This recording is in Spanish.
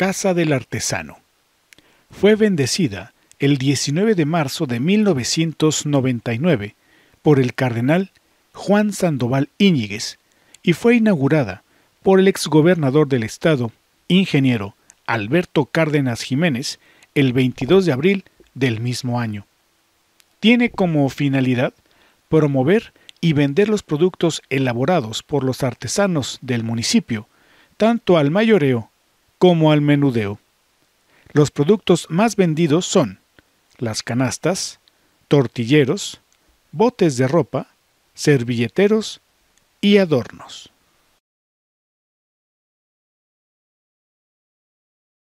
Casa del Artesano. Fue bendecida el 19 de marzo de 1999 por el cardenal Juan Sandoval Íñiguez y fue inaugurada por el exgobernador del estado, ingeniero Alberto Cárdenas Jiménez, el 22 de abril del mismo año. Tiene como finalidad promover y vender los productos elaborados por los artesanos del municipio, tanto al mayoreo como al menudeo. Los productos más vendidos son las canastas, tortilleros, botes de ropa, servilleteros y adornos.